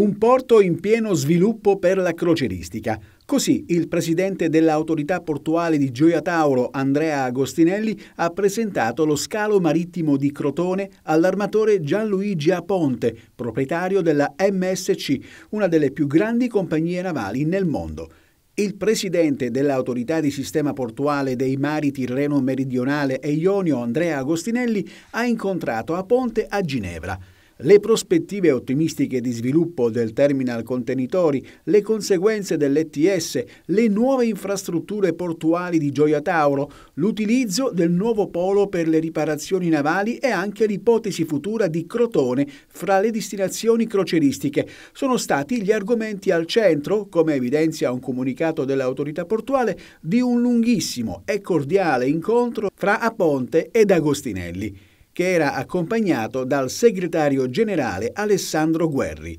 Un porto in pieno sviluppo per la croceristica. Così il presidente dell'autorità portuale di Gioia Tauro, Andrea Agostinelli, ha presentato lo scalo marittimo di Crotone all'armatore Gianluigi Aponte, proprietario della MSC, una delle più grandi compagnie navali nel mondo. Il presidente dell'autorità di sistema portuale dei mari Tirreno meridionale e Ionio, Andrea Agostinelli, ha incontrato Aponte a Ginevra le prospettive ottimistiche di sviluppo del terminal contenitori, le conseguenze dell'ETS, le nuove infrastrutture portuali di Gioia Tauro, l'utilizzo del nuovo polo per le riparazioni navali e anche l'ipotesi futura di Crotone fra le destinazioni croceristiche. Sono stati gli argomenti al centro, come evidenzia un comunicato dell'autorità portuale, di un lunghissimo e cordiale incontro fra Aponte ed Agostinelli che era accompagnato dal segretario generale Alessandro Guerri.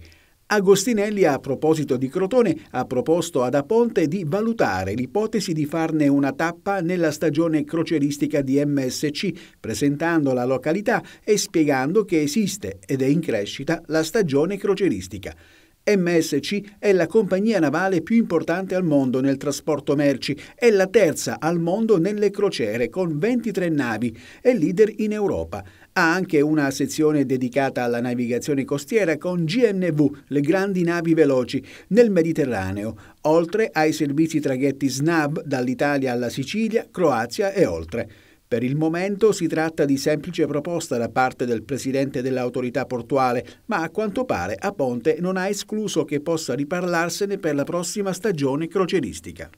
Agostinelli, a proposito di Crotone, ha proposto ad Aponte di valutare l'ipotesi di farne una tappa nella stagione croceristica di MSC, presentando la località e spiegando che esiste ed è in crescita la stagione croceristica. MSC è la compagnia navale più importante al mondo nel trasporto merci, e la terza al mondo nelle crociere con 23 navi, e leader in Europa. Ha anche una sezione dedicata alla navigazione costiera con GNV, le grandi navi veloci, nel Mediterraneo, oltre ai servizi traghetti SNAB dall'Italia alla Sicilia, Croazia e oltre. Per il momento si tratta di semplice proposta da parte del presidente dell'autorità portuale, ma a quanto pare a Ponte non ha escluso che possa riparlarsene per la prossima stagione croceristica.